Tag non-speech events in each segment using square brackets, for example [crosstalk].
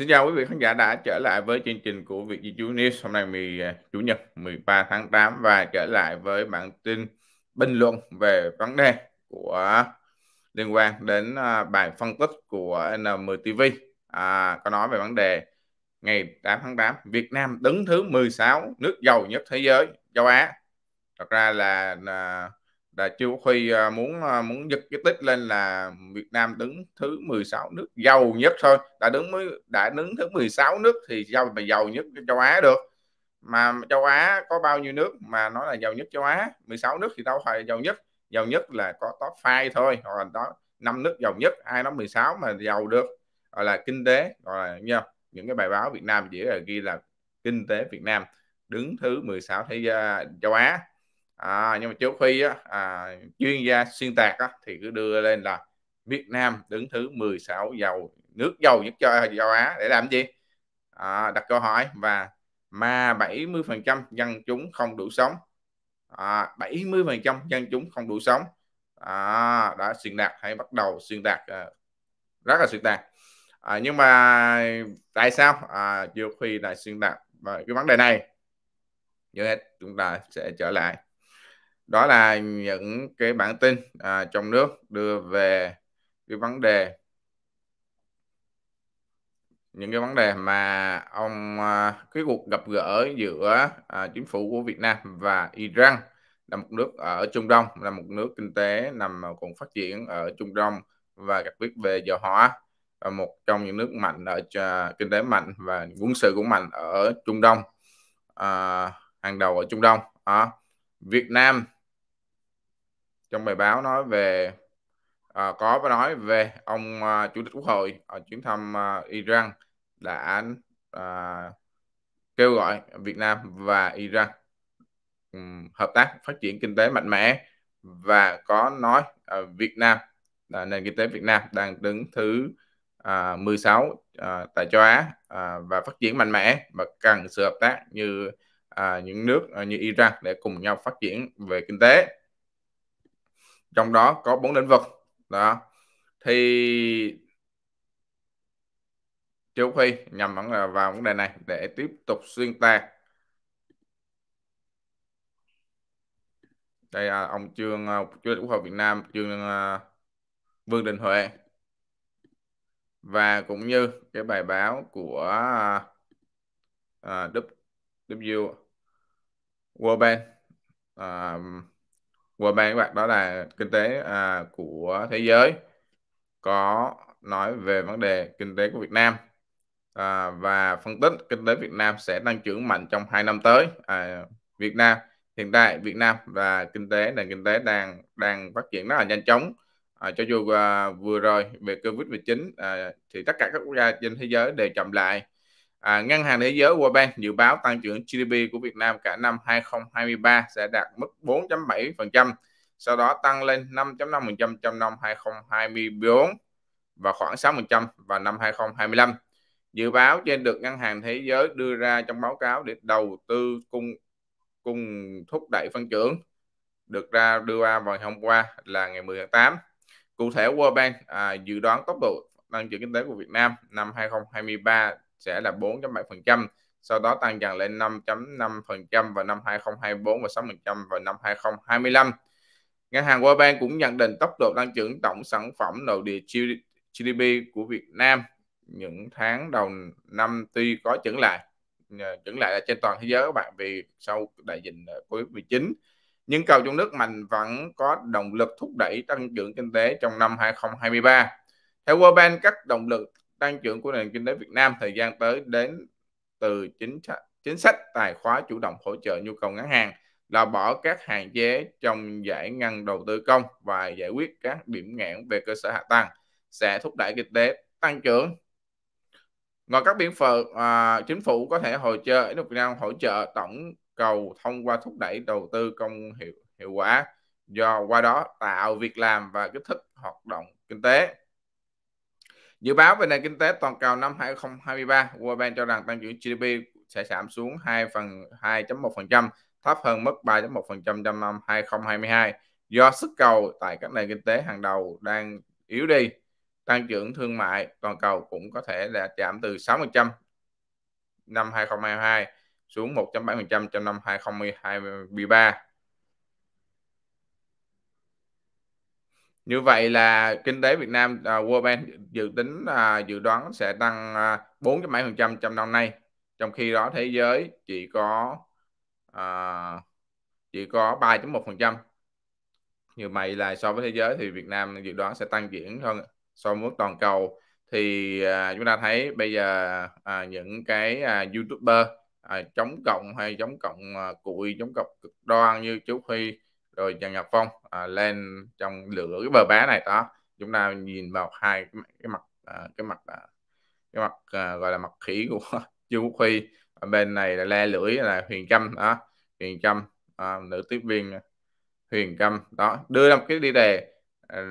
Xin chào quý vị khán giả đã trở lại với chương trình của Việt Di Chú News hôm nay mì à, Chủ nhật 13 tháng 8 và trở lại với bản tin bình luận về vấn đề của liên quan đến à, bài phân tích của NMTV à, có nói về vấn đề ngày 8 tháng 8 Việt Nam đứng thứ 16 nước giàu nhất thế giới châu Á thật ra là, là là Trương Huy à, muốn à, muốn giật cái tích lên là Việt Nam đứng thứ 16 nước giàu nhất thôi đã đứng mới đã đứng thứ 16 nước thì giàu mà giàu nhất châu Á được mà châu Á có bao nhiêu nước mà nó là giàu nhất châu Á 16 nước thì đâu phải giàu nhất giàu nhất là có top 5 thôi hoặc là đó năm nước giàu nhất ai nói 16 mà giàu được gọi là kinh tế gọi là nha những cái bài báo Việt Nam chỉ là ghi là kinh tế Việt Nam đứng thứ 16 thế giới à, châu Á à, nhưng mà châu phi á, à, chuyên gia xuyên tạc á, thì cứ đưa lên là Việt Nam đứng thứ 16 giàu nước giàu nhất cho châu Á để làm gì à, đặt câu hỏi và mà 70% dân chúng không đủ sống à, 70% dân chúng không đủ sống à, đã xuyên tạc hay bắt đầu xuyên tạc à, rất là xuyên tạc à, nhưng mà tại sao à, Diệu Huy lại xuyên tạc và cái vấn đề này hết chúng ta sẽ trở lại đó là những cái bản tin à, trong nước đưa về cái vấn đề những cái vấn đề mà ông à, cái cuộc gặp gỡ giữa à, chính phủ của Việt Nam và Iran là một nước ở Trung Đông là một nước kinh tế nằm cùng phát triển ở Trung Đông và đặc biệt về dầu hỏa là một trong những nước mạnh ở uh, kinh tế mạnh và quân sự cũng mạnh ở Trung Đông à, hàng đầu ở Trung Đông à, Việt Nam trong bài báo nói về à, có nói về ông à, chủ tịch quốc hội ở chuyến thăm à, Iran đã à, kêu gọi Việt Nam và Iran um, hợp tác phát triển kinh tế mạnh mẽ và có nói à, Việt Nam à, nền kinh tế Việt Nam đang đứng thứ à, 16 à, tại châu Á à, và phát triển mạnh mẽ và cần sự hợp tác như à, những nước à, như Iran để cùng nhau phát triển về kinh tế trong đó có bốn lĩnh vực đó thì châu phi nhằm vào vấn đề này để tiếp tục xuyên tạc đây là ông trương à, chủ tịch quốc hội Việt Nam trương à, Vương Đình Huệ và cũng như cái bài báo của uh, W World Bank uh, World Bank các bạn đó là kinh tế à, của thế giới có nói về vấn đề kinh tế của Việt Nam à, và phân tích kinh tế Việt Nam sẽ tăng trưởng mạnh trong hai năm tới à, Việt Nam hiện tại Việt Nam và kinh tế nền kinh tế đang đang phát triển rất là nhanh chóng à, cho dù à, vừa rồi về Covid-19 à, thì tất cả các quốc gia trên thế giới đều chậm lại À, Ngân hàng Thế giới World Bank dự báo tăng trưởng GDP của Việt Nam cả năm 2023 sẽ đạt mức 4.7%, sau đó tăng lên 5.5% trong năm 2024 và khoảng 6% vào năm 2025. Dự báo trên được Ngân hàng Thế giới đưa ra trong báo cáo để đầu tư cung cung thúc đẩy tăng trưởng được ra đưa ra vào hôm qua là ngày 10 tháng 8. Cụ thể World Bank à, dự đoán tốc độ tăng trưởng kinh tế của Việt Nam năm 2023 sẽ là 4.7%, sau đó tăng dần lên 5.5% vào năm 2024 và 6% vào năm 2025. Ngân hàng World Bank cũng nhận định tốc độ tăng trưởng tổng sản phẩm nội địa GDP của Việt Nam những tháng đầu năm tuy có chững lại ờ, chững lại là trên toàn thế giới các bạn vì sau đại dịch ờ, Covid-19 nhưng cầu trong nước mạnh vẫn có động lực thúc đẩy tăng trưởng kinh tế trong năm 2023. Theo World Bank, các động lực tăng trưởng của nền kinh tế Việt Nam thời gian tới đến từ chính sách chính sách tài khóa chủ động hỗ trợ nhu cầu ngắn hạn là bỏ các hạn chế trong giải ngân đầu tư công và giải quyết các điểm nghẽn về cơ sở hạ tầng sẽ thúc đẩy kinh tế tăng trưởng. Ngoài các biện pháp, à, chính phủ có thể hỗ trợ nước Việt Nam hỗ trợ tổng cầu thông qua thúc đẩy đầu tư công hiệu hiệu quả do qua đó tạo việc làm và kích thích hoạt động kinh tế Dự báo về nền kinh tế toàn cầu năm 2023, World Bank cho rằng tăng trưởng GDP sẽ giảm xuống 2 phần 2.1%, thấp hơn mức 3.1% trong năm 2022 do sức cầu tại các nền kinh tế hàng đầu đang yếu đi. Tăng trưởng thương mại toàn cầu cũng có thể là giảm từ 6% năm 2022 xuống 1.7% trong năm 2023 Như vậy là kinh tế Việt Nam uh, World Bank dự tính uh, dự đoán sẽ tăng uh, 4 mấy phần trăm trong năm nay. Trong khi đó thế giới chỉ có uh, chỉ có 3.1 phần trăm. Như vậy là so với thế giới thì Việt Nam dự đoán sẽ tăng chuyển hơn so với toàn cầu thì uh, chúng ta thấy bây giờ uh, những cái uh, youtuber uh, chống cộng hay chống cộng uh, cụi chống cộng cực đoan như chú Huy rồi Trần Nhật Phong à, lên trong lửa cái bờ bá này đó chúng ta nhìn vào hai cái, cái mặt à, cái mặt à, cái mặt à, gọi là mặt khỉ của Dương [laughs] Quốc Huy ở bên này là le lưỡi là Huyền Trâm đó Huyền Trâm à, nữ tiếp viên Huyền Trâm đó đưa ra một cái đi đề à,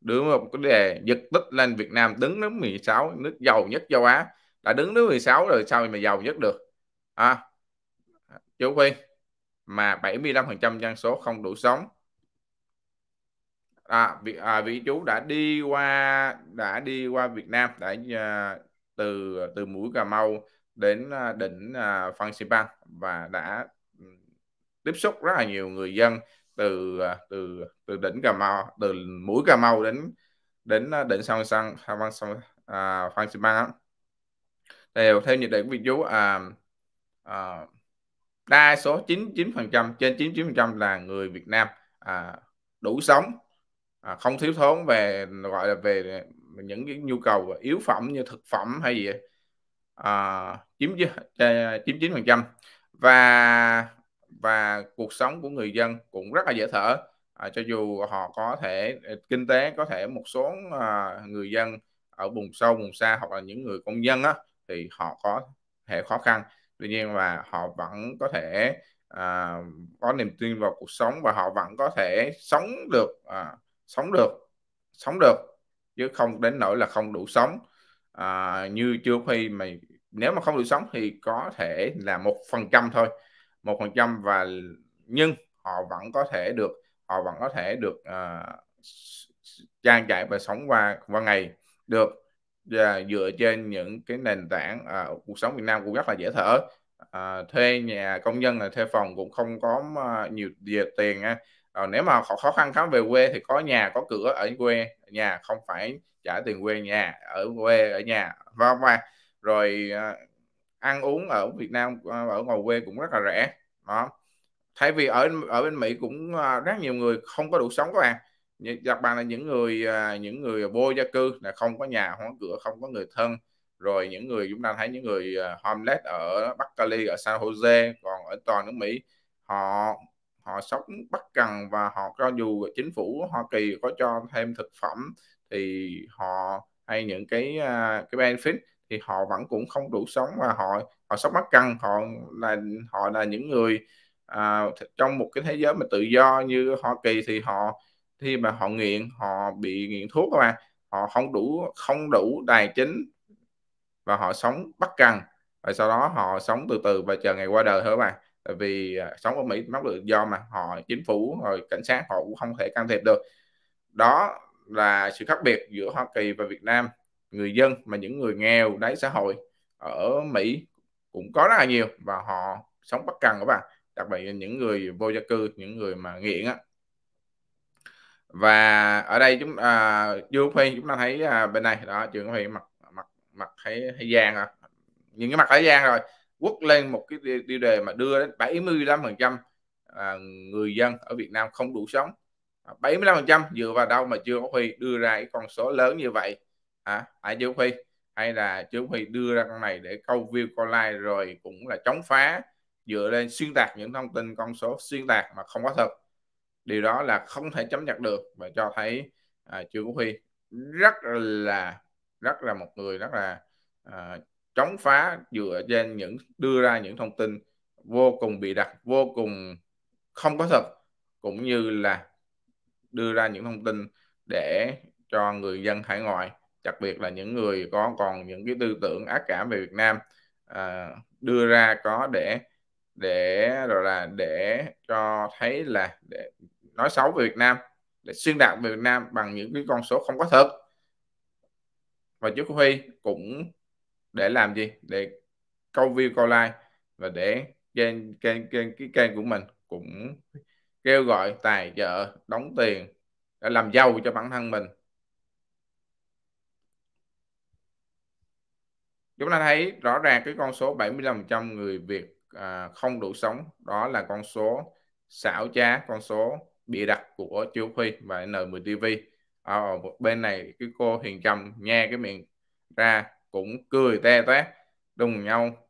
đưa một cái đề giật tích lên Việt Nam đứng thứ 16 nước giàu nhất châu Á đã đứng thứ 16 rồi sao mà giàu nhất được à chú Huy mà 75% dân số không đủ sống à, vị, à, vị chú đã đi qua đã đi qua Việt Nam đã à, từ từ mũi Cà Mau đến à, đỉnh à, Phan Xipang và đã ừ, tiếp xúc rất là nhiều người dân từ à, từ từ đỉnh Cà Mau từ mũi Cà Mau đến đến à, đỉnh sông San Phan sông Phan Xipang thì à, theo nhận định của vị chú à, à đa số 99% trên 99% là người Việt Nam à, đủ sống à, không thiếu thốn về gọi là về những cái nhu cầu yếu phẩm như thực phẩm hay gì à, chiếm 99% à, và và cuộc sống của người dân cũng rất là dễ thở à, cho dù họ có thể à, kinh tế có thể một số à, người dân ở vùng sâu vùng xa hoặc là những người công dân á, thì họ có thể khó khăn tuy nhiên là họ vẫn có thể à, có niềm tin vào cuộc sống và họ vẫn có thể sống được à, sống được sống được chứ không đến nỗi là không đủ sống à, như chưa khi mà nếu mà không đủ sống thì có thể là một phần trăm thôi một phần trăm và nhưng họ vẫn có thể được họ vẫn có thể được uh, trang trải và sống qua qua ngày được và dựa trên những cái nền tảng à, cuộc sống Việt Nam cũng rất là dễ thở à, thuê nhà công nhân là thuê phòng cũng không có à, nhiều tiền à. À, nếu mà khó, khó khăn khám về quê thì có nhà có cửa ở quê nhà không phải trả tiền quê nhà ở quê ở nhà và và rồi à, ăn uống ở Việt Nam à, ở ngoài quê cũng rất là rẻ đó thay vì ở ở bên Mỹ cũng à, rất nhiều người không có đủ sống các bạn đặc biệt là những người à, những người vô gia cư là không có nhà không có cửa không có người thân rồi những người chúng ta thấy những người à, homeless ở Bắc Cali ở San Jose còn ở toàn nước Mỹ họ họ sống bất cần và họ cho dù chính phủ Hoa Kỳ có cho thêm thực phẩm thì họ hay những cái à, cái benefit thì họ vẫn cũng không đủ sống và họ họ sống bất cần họ là họ là những người à, trong một cái thế giới mà tự do như Hoa Kỳ thì họ khi mà họ nghiện họ bị nghiện thuốc các bạn họ không đủ không đủ tài chính và họ sống bất cần và sau đó họ sống từ từ và chờ ngày qua đời thôi các bạn tại vì à, sống ở Mỹ mắc tự do mà họ chính phủ rồi cảnh sát họ cũng không thể can thiệp được đó là sự khác biệt giữa Hoa Kỳ và Việt Nam người dân mà những người nghèo đáy xã hội ở Mỹ cũng có rất là nhiều và họ sống bất cần các bạn đặc biệt là những người vô gia cư những người mà nghiện á và ở đây chúng à, Dương Phi chúng ta thấy à, bên này đó Trường Phi mặt mặt mặt thấy thấy vàng rồi những cái mặt thấy vàng rồi quất lên một cái tiêu đề mà đưa đến 75 phần trăm à, người dân ở Việt Nam không đủ sống 75 à, phần trăm dựa vào đâu mà chưa có Huy đưa ra cái con số lớn như vậy à, hả à, chưa Huy hay là chưa Huy đưa ra con này để câu view câu like rồi cũng là chống phá dựa lên xuyên tạc những thông tin con số xuyên tạc mà không có thật điều đó là không thể chấm nhận được và cho thấy à, Trương Quốc Huy rất là rất là một người rất là à, chống phá dựa trên những đưa ra những thông tin vô cùng bị đặt vô cùng không có thật cũng như là đưa ra những thông tin để cho người dân hải ngoại đặc biệt là những người có còn những cái tư tưởng ác cảm về Việt Nam à, đưa ra có để để rồi là để cho thấy là để nói xấu về Việt Nam để xuyên đạt về Việt Nam bằng những cái con số không có thật và chú Huy cũng để làm gì để câu view câu like và để kênh kênh kênh cái kênh của mình cũng kêu gọi tài trợ đóng tiền để làm giàu cho bản thân mình chúng ta thấy rõ ràng cái con số 75% người Việt à, không đủ sống đó là con số xảo trá con số bịa đặt của Chiếu Huy và N10 TV ở bên này cái cô Hiền Trầm nghe cái miệng ra cũng cười te toét đùng nhau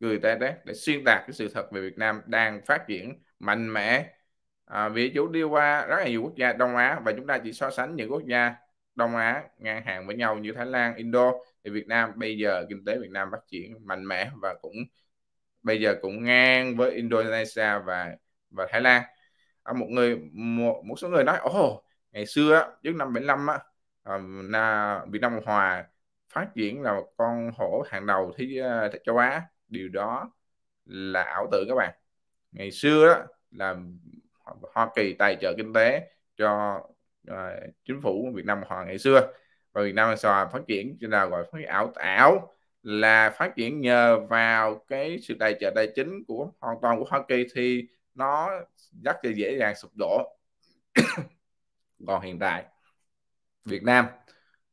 cười te toét để xuyên tạc cái sự thật về Việt Nam đang phát triển mạnh mẽ à, vì chủ đi qua rất là nhiều quốc gia Đông Á và chúng ta chỉ so sánh những quốc gia Đông Á ngang hàng với nhau như Thái Lan, Indo thì Việt Nam bây giờ kinh tế Việt Nam phát triển mạnh mẽ và cũng bây giờ cũng ngang với Indonesia và và Thái Lan à, một người một, một số người nói ồ oh, ngày xưa trước năm 75 á là ờ, Việt Nam Hòa phát triển là một con hổ hàng đầu thế, ờ, thế châu Á điều đó là ảo tưởng các bạn ngày xưa đó là Hoa Kỳ tài trợ kinh tế cho uh, chính phủ Việt Nam Hòa ngày xưa và Việt Nam Hòa phát triển cho nào gọi phát triển ảo ảo là phát triển nhờ vào cái sự tài trợ tài chính của hoàn toàn của Hoa Kỳ thì nó rất là dễ dàng sụp đổ [coughs] còn hiện tại Việt Nam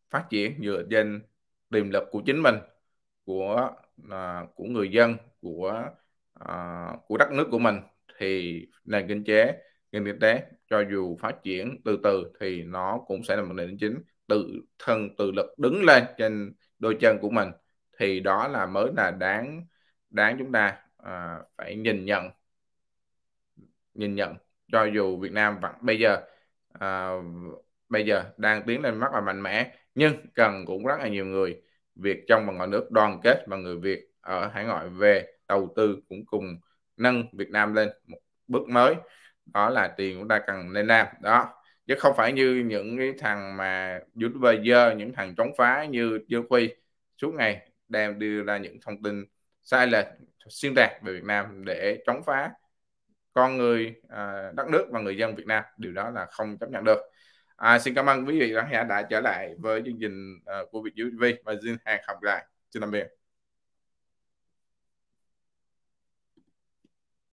phát triển dựa trên tiềm lực của chính mình của uh, của người dân của uh, của đất nước của mình thì nền kinh tế nền kinh tế cho dù phát triển từ từ thì nó cũng sẽ là một nền kinh chính tự thân tự lực đứng lên trên đôi chân của mình thì đó là mới là đáng đáng chúng ta uh, phải nhìn nhận nhìn nhận cho dù Việt Nam vẫn bây giờ à, bây giờ đang tiến lên rất là mạnh mẽ nhưng cần cũng rất là nhiều người Việt trong và ngoài nước đoàn kết và người Việt ở hải ngoại về đầu tư cũng cùng nâng Việt Nam lên một bước mới đó là tiền chúng ta cần lên làm đó chứ không phải như những cái thằng mà youtuber dơ những thằng chống phá như Dương Huy suốt ngày đem đưa ra những thông tin sai lệch xuyên tạc về Việt Nam để chống phá con người à, đất nước và người dân Việt Nam điều đó là không chấp nhận được à, xin cảm ơn quý vị khán giả đã trở lại với chương trình à, của Việt TV và Dương Hàng học lại xin tạm biệt